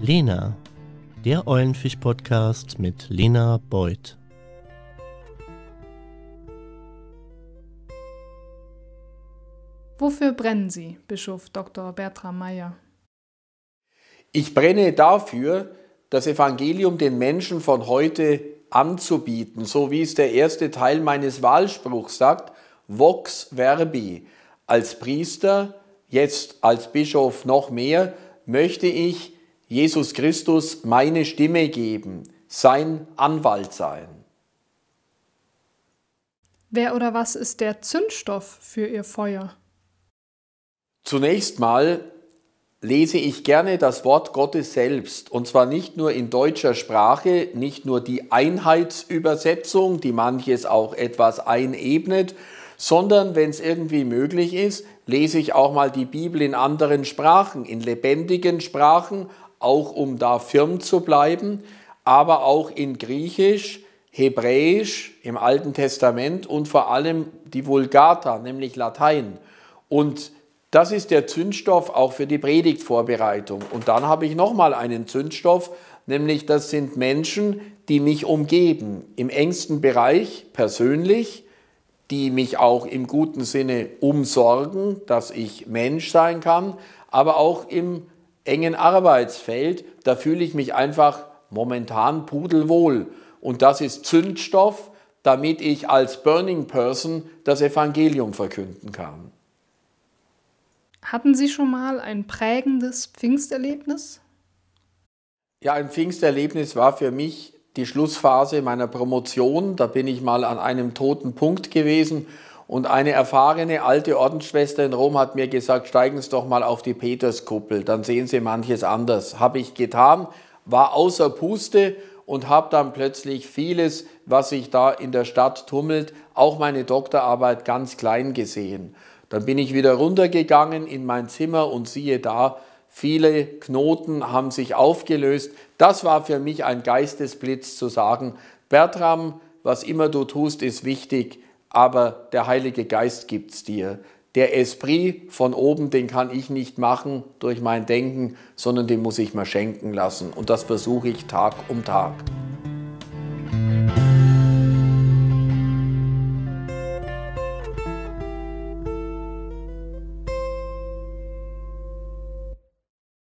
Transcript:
Lena, der Eulenfisch-Podcast mit Lena Beuth. Wofür brennen Sie, Bischof Dr. Bertram Meyer? Ich brenne dafür, das Evangelium den Menschen von heute anzubieten, so wie es der erste Teil meines Wahlspruchs sagt, Vox Verbi. Als Priester, jetzt als Bischof noch mehr, möchte ich Jesus Christus meine Stimme geben, sein Anwalt sein. Wer oder was ist der Zündstoff für Ihr Feuer? Zunächst mal lese ich gerne das Wort Gottes selbst, und zwar nicht nur in deutscher Sprache, nicht nur die Einheitsübersetzung, die manches auch etwas einebnet, sondern wenn es irgendwie möglich ist, lese ich auch mal die Bibel in anderen Sprachen, in lebendigen Sprachen, auch um da firm zu bleiben, aber auch in Griechisch, Hebräisch im Alten Testament und vor allem die Vulgata, nämlich Latein. Und das ist der Zündstoff auch für die Predigtvorbereitung. Und dann habe ich nochmal einen Zündstoff, nämlich das sind Menschen, die mich umgeben, im engsten Bereich persönlich, die mich auch im guten Sinne umsorgen, dass ich Mensch sein kann, aber auch im engen Arbeitsfeld, da fühle ich mich einfach momentan pudelwohl. Und das ist Zündstoff, damit ich als Burning Person das Evangelium verkünden kann. Hatten Sie schon mal ein prägendes Pfingsterlebnis? Ja, ein Pfingsterlebnis war für mich die Schlussphase meiner Promotion. Da bin ich mal an einem toten Punkt gewesen und eine erfahrene alte Ordensschwester in Rom hat mir gesagt, steigen Sie doch mal auf die Peterskuppel, dann sehen Sie manches anders. Habe ich getan, war außer Puste und habe dann plötzlich vieles, was sich da in der Stadt tummelt, auch meine Doktorarbeit ganz klein gesehen. Dann bin ich wieder runtergegangen in mein Zimmer und siehe da, viele Knoten haben sich aufgelöst. Das war für mich ein Geistesblitz zu sagen, Bertram, was immer du tust, ist wichtig aber der Heilige Geist gibt's dir. Der Esprit von oben, den kann ich nicht machen durch mein Denken, sondern den muss ich mir schenken lassen. Und das versuche ich Tag um Tag.